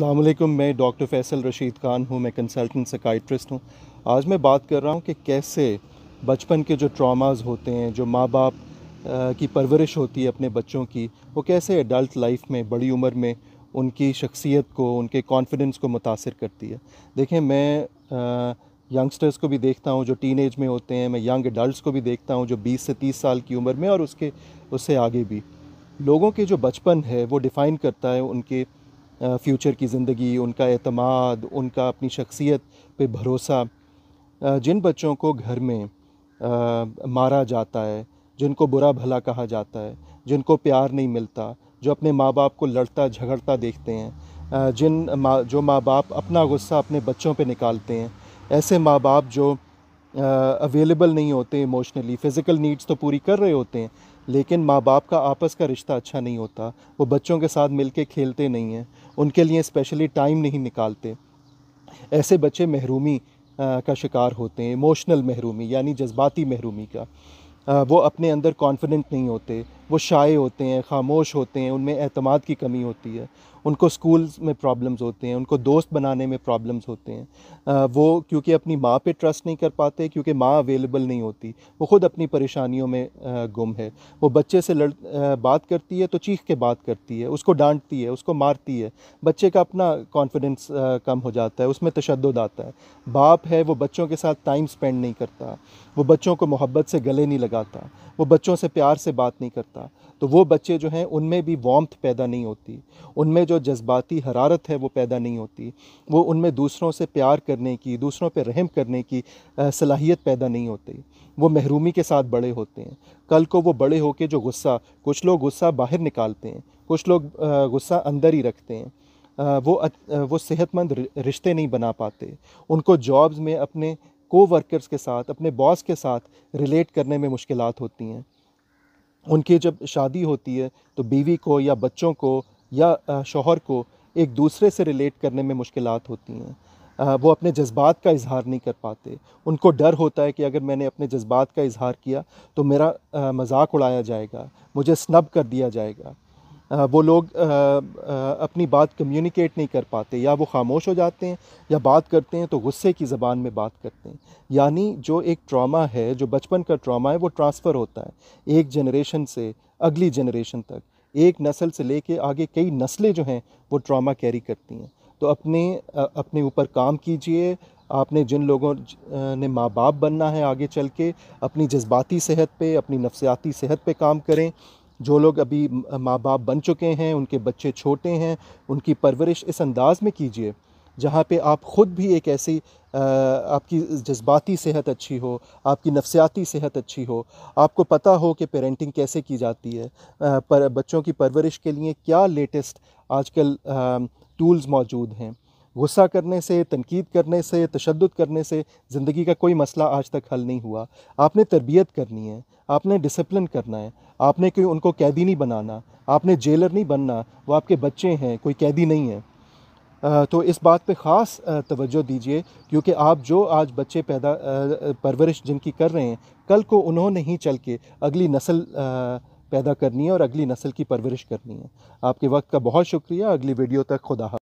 वालेकुम मैं डॉक्टर फैसल रशीद खान हूँ मैं कंसल्टेंट सकाइट्रिस्ट हूँ आज मैं बात कर रहा हूँ कि कैसे बचपन के जो ट्रामाज होते हैं जो माँ बाप की परवरिश होती है अपने बच्चों की वो कैसे एडल्ट लाइफ में बड़ी उम्र में उनकी शख्सियत को उनके कॉन्फिडेंस को मुतासर करती है देखें मैं यंगस्टर्स को भी देखता हूँ जो टीन में होते हैं मैं यंग एडल्ट को भी देखता हूँ जो बीस से तीस साल की उम्र में और उसके उससे आगे भी लोगों के जो बचपन है वो डिफ़ाइन करता है उनके फ्यूचर की ज़िंदगी उनका अतमाद उनका अपनी शख्सियत पे भरोसा जिन बच्चों को घर में मारा जाता है जिनको बुरा भला कहा जाता है जिनको प्यार नहीं मिलता जो अपने माँ बाप को लड़ता झगड़ता देखते हैं जिन माँ जो माँ बाप अपना गुस्सा अपने बच्चों पे निकालते हैं ऐसे माँ बाप जो अवेलेबल नहीं होते इमोशनली फ़िज़िकल नीड्स तो पूरी कर रहे होते हैं लेकिन माँ बाप का आपस का रिश्ता अच्छा नहीं होता वो बच्चों के साथ मिल के खेलते नहीं हैं उनके लिए स्पेशली टाइम नहीं निकालते ऐसे बच्चे महरूमी का शिकार होते हैं इमोशनल महरूमी यानी जज्बाती महरूमी का वो अपने अंदर कॉन्फिडेंट नहीं होते वो शाये होते हैं खामोश होते हैं उनमें अहतमाद की कमी होती है उनको स्कूल्स में प्रॉब्लम्स होते हैं उनको दोस्त बनाने में प्रॉब्लम्स होते हैं वो क्योंकि अपनी माँ पे ट्रस्ट नहीं कर पाते क्योंकि माँ अवेलेबल नहीं होती वो ख़ुद अपनी परेशानियों में गुम है वो बच्चे से लड़ बात करती है तो चीख के बात करती है उसको डांटती है उसको मारती है बच्चे का अपना कॉन्फिडेंस कम हो जाता है उसमें तशद आता है बाप है वो बच्चों के साथ टाइम स्पेंड नहीं करता वो बच्चों को मोहब्बत से गले नहीं लगाता वो बच्चों से प्यार से बात नहीं करता होता तो वो बच्चे जो हैं उनमें भी वॉम्थ पैदा नहीं होती उनमें जो जज्बाती हरारत है वो पैदा नहीं होती वो उनमें दूसरों से प्यार करने की दूसरों पर रहम करने की सलाहियत पैदा नहीं होती वो महरूमी के साथ बड़े होते हैं कल को वो बड़े होकर जो गुस्सा कुछ लोग गुस्सा बाहर निकालते हैं कुछ लोग गुस्सा अंदर ही रखते हैं वो वो सेहतमंद रिश्ते नहीं बना पाते उनको जॉब्स में अपने कोवर्कर्स के साथ अपने बॉस के साथ रिलेट करने में मुश्किल होती हैं उनकी जब शादी होती है तो बीवी को या बच्चों को या शोहर को एक दूसरे से रिलेट करने में मुश्किल होती हैं वो अपने जज्बात का इजहार नहीं कर पाते उनको डर होता है कि अगर मैंने अपने जज्बात का इजहार किया तो मेरा मजाक उड़ाया जाएगा मुझे स्नब कर दिया जाएगा वो लोग अपनी बात कम्युनिकेट नहीं कर पाते या वो खामोश हो जाते हैं या बात करते हैं तो गुस्से की ज़बान में बात करते हैं यानी जो एक ट्रॉमा है जो बचपन का ट्रॉमा है वो ट्रांसफ़र होता है एक जनरेशन से अगली जनरेशन तक एक नस्ल से लेके आगे कई नस्लें जो हैं वो ट्रॉमा कैरी करती हैं तो अपने अपने ऊपर काम कीजिए आपने जिन लोगों ने माँ बाप बनना है आगे चल के अपनी जज्बाती सेहत पे अपनी नफसियाती सेहत पे काम करें जो लोग अभी माँ बाप बन चुके हैं उनके बच्चे छोटे हैं उनकी परवरिश इस अंदाज में कीजिए जहाँ पे आप ख़ुद भी एक ऐसी आपकी जज्बाती सेहत अच्छी हो आपकी नफसियाती सेहत अच्छी हो आपको पता हो कि पेरेंटिंग कैसे की जाती है पर बच्चों की परवरिश के लिए क्या लेटेस्ट आजकल टूल्स मौजूद हैं गुस्सा करने से तनकीद करने से तशद करने से ज़िंदगी का कोई मसला आज तक हल नहीं हुआ आपने तरबियत करनी है आपने डिसिप्लिन करना है आपने कोई उनको कैदी नहीं बनाना आपने जेलर नहीं बनना वो आपके बच्चे हैं कोई कैदी नहीं है तो इस बात पे ख़ास तवज्जो दीजिए क्योंकि आप जो आज बच्चे पैदा परवरिश जिनकी कर रहे हैं कल को उन्होंने ही चल के अगली नस्ल पैदा करनी है और अगली नस्ल की परवरिश करनी है आपके वक्त का बहुत शुक्रिया अगली वीडियो तक खुदा